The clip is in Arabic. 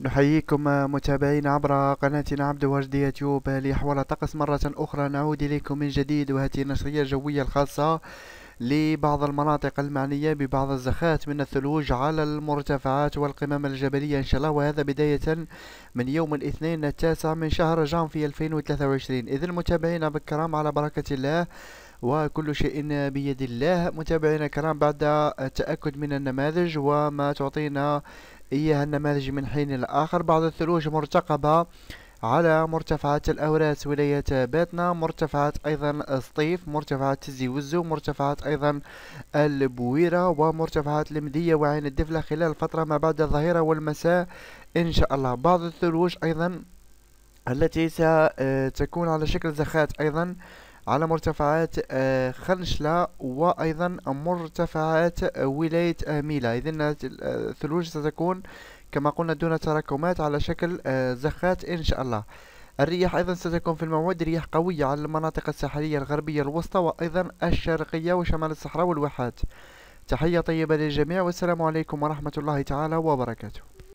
نحييكم متابعينا عبر قناتنا عبد وجد يوتيوب لأحوال الطقس مرة أخرى نعود إليكم من جديد وهذه النشرية الجوية الخاصة لبعض المناطق المعنية ببعض الزخات من الثلوج على المرتفعات والقمم الجبلية إن شاء الله وهذا بداية من يوم الاثنين التاسع من شهر جانفي 2023 إذا متابعينا الكرام على بركة الله وكل شيء بيد الله متابعينا الكرام بعد التأكد من النماذج وما تعطينا إياها النماذج من حين لآخر بعض الثلوج مرتقبة على مرتفعات الأوراس ولاية باتنا مرتفعات أيضا سطيف مرتفعات تزي وزو مرتفعات أيضا البويرة ومرتفعات المدية وعين الدفلة خلال فترة ما بعد الظهيرة والمساء إن شاء الله بعض الثلوج أيضا التي ستكون على شكل زخات أيضا على مرتفعات آه، خنشلة وأيضا مرتفعات آه، ولاية آه، ميلا إذن الثلوج ستكون كما قلنا دون تراكمات على شكل زخات إن شاء الله الرياح أيضا ستكون في المواد رياح قوية على المناطق الساحلية الغربية الوسطى وأيضا الشرقية وشمال الصحراء والواحات تحية طيبة للجميع والسلام عليكم ورحمة الله تعالى وبركاته